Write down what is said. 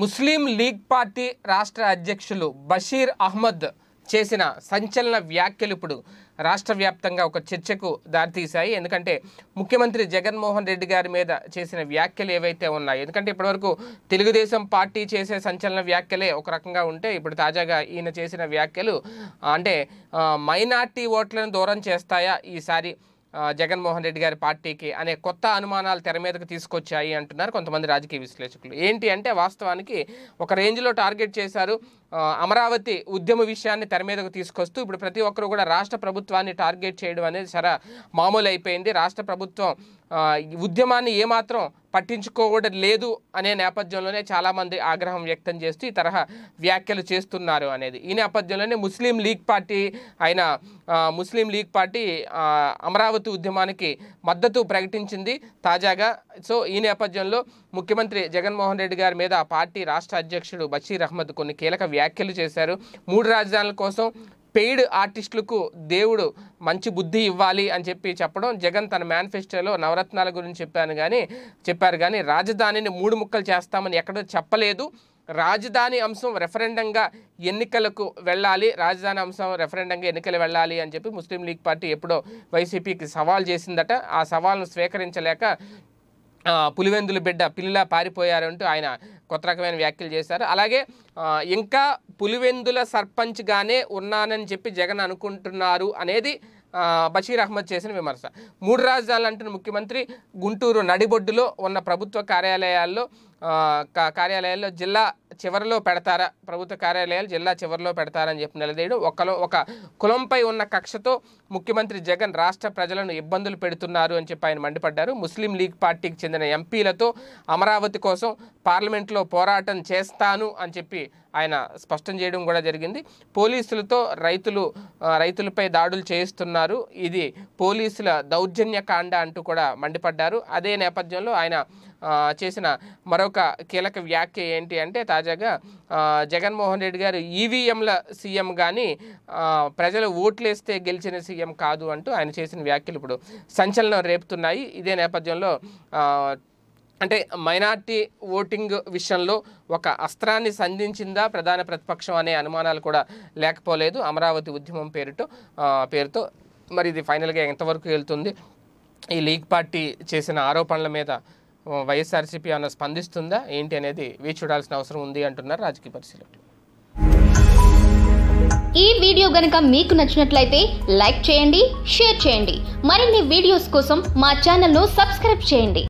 ముస్లిం league party రాష్ట్ర అధ్యక్షులు బషీర్ అహ్మద్ చేసిన సంచలన వ్యాఖ్యలు ఇప్పుడు రాష్ట్ర వ్యాప్తంగా ఒక చర్చకు దారితీశాయి ఎందుకంటే ముఖ్యమంత్రి జగన్మోహన్ రెడ్డి గారి మీద చేసిన వ్యాఖ్యలు ఏవైతే ఉన్నాయి ఎందుకంటే ఇప్పటివరకు తెలుగుదేశం పార్టీ చేసే సంచలన వ్యాఖ్యలే ఒక రకంగా ఉంటే ఇప్పుడు తాజాగా ఈయన చేసిన వ్యాఖ్యలు అంటే మైనార్టీ ఓట్లను దూరం చేస్తాయా ఈసారి జగన్మోహన్ రెడ్డి గారి పార్టీకి అనే కొత్త అనుమానాలు తెర మీదకు తీసుకొచ్చాయి అంటున్నారు కొంతమంది రాజకీయ విశ్లేషకులు ఏంటి అంటే వాస్తవానికి ఒక రేంజ్లో టార్గెట్ చేశారు అమరావతి ఉద్యమ విషయాన్ని తెర మీదకు తీసుకొస్తూ ఇప్పుడు ప్రతి ఒక్కరు కూడా రాష్ట్ర ప్రభుత్వాన్ని టార్గెట్ చేయడం అనేది సరే మామూలు అయిపోయింది రాష్ట్ర ప్రభుత్వం ఉద్యమాన్ని ఏమాత్రం పట్టించుకోవడం లేదు అనే నేపథ్యంలోనే చాలామంది ఆగ్రహం వ్యక్తం చేస్తూ ఈ తరహా వ్యాఖ్యలు చేస్తున్నారు అనేది ఈ నేపథ్యంలోనే ముస్లిం లీగ్ పార్టీ అయిన ముస్లిం లీగ్ పార్టీ అమరావతి ఉద్యమానికి మద్దతు ప్రకటించింది తాజాగా సో ఈ నేపథ్యంలో ముఖ్యమంత్రి జగన్మోహన్ రెడ్డి గారి మీద పార్టీ రాష్ట్ర అధ్యక్షుడు బషీర్ అహ్మద్ కొన్ని కీలక వ్యాఖ్యలు చేశారు మూడు రాజధానుల కోసం పెయిడ్ ఆర్టిస్టులకు దేవుడు మంచి బుద్ధి ఇవ్వాలి అని చెప్పి చెప్పడం జగన్ తన మేనిఫెస్టోలో నవరత్నాల గురించి చెప్పాను కానీ చెప్పారు కానీ రాజధానిని మూడు ముక్కలు చేస్తామని ఎక్కడో చెప్పలేదు రాజధాని అంశం రెఫరెండంగా ఎన్నికలకు వెళ్ళాలి రాజధాని అంశం రెఫరెండంగా ఎన్నికలు వెళ్ళాలి అని చెప్పి ముస్లిం లీగ్ పార్టీ ఎప్పుడో వైసీపీకి సవాల్ చేసిందట ఆ సవాల్ను స్వీకరించలేక పులివెందుల బిడ్డ పిల్లిలా పారిపోయారంటూ ఆయన కొత్త రకమైన వ్యాఖ్యలు చేశారు అలాగే ఇంకా పులివెందుల సర్పంచ్గానే ఉన్నానని చెప్పి జగన్ అనుకుంటున్నారు అనేది బషీర్ అహ్మద్ చేసిన విమర్శ మూడు రాజధానులు అంటున్న ముఖ్యమంత్రి గుంటూరు నడిబొడ్డులో ఉన్న ప్రభుత్వ కార్యాలయాల్లో కార్యాలయాల్లో జిల్లా చివరిలో పెడతారా ప్రభుత్వ కార్యాలయాలు జిల్లా చివరిలో పెడతారని చెప్పి నిలదీయడం ఒకలో ఒక కులంపై ఉన్న కక్షతో ముఖ్యమంత్రి జగన్ రాష్ట్ర ప్రజలను ఇబ్బందులు పెడుతున్నారు అని చెప్పి ఆయన మండిపడ్డారు ముస్లిం లీగ్ పార్టీకి చెందిన ఎంపీలతో అమరావతి కోసం పార్లమెంట్లో పోరాటం చేస్తాను అని చెప్పి ఆయన స్పష్టం చేయడం కూడా జరిగింది పోలీసులతో రైతులు రైతులపై దాడులు చేయిస్తున్నారు ఇది పోలీసుల దౌర్జన్య కాండ అంటూ కూడా మండిపడ్డారు అదే నేపథ్యంలో ఆయన చేసిన మరొక కీలక వ్యాఖ్య ఏంటి అంటే తాజాగా జగన్మోహన్ రెడ్డి గారు ఈవీఎంల e సీఎం కానీ ప్రజలు ఓట్లేస్తే గెలిచిన సీఎం కాదు అంటూ ఆయన చేసిన వ్యాఖ్యలు ఇప్పుడు సంచలనం రేపుతున్నాయి ఇదే నేపథ్యంలో అంటే మైనార్టీ ఓటింగ్ విషయంలో ఒక అస్త్రాన్ని సంధించిందా ప్రధాన ప్రతిపక్షం అనే అనుమానాలు కూడా లేకపోలేదు అమరావతి ఉద్యమం పేరుతో పేరుతో మరి ఇది ఫైనల్గా ఎంతవరకు వెళ్తుంది ఈ లీగ్ పార్టీ చేసిన ఆరోపణల మీద వైఎస్ఆర్సీపీ ఏమైనా స్పందిస్తుందా ఏంటి అనేది వీ చూడాల్సిన అవసరం ఉంది అంటున్నారు రాజకీయ పరిశీలకులు ఈ వీడియో గనక మీకు నచ్చినట్లయితే లైక్ చేయండి షేర్ చేయండి మరిన్ని వీడియోస్ కోసం మా ను సబ్స్క్రైబ్ చేయండి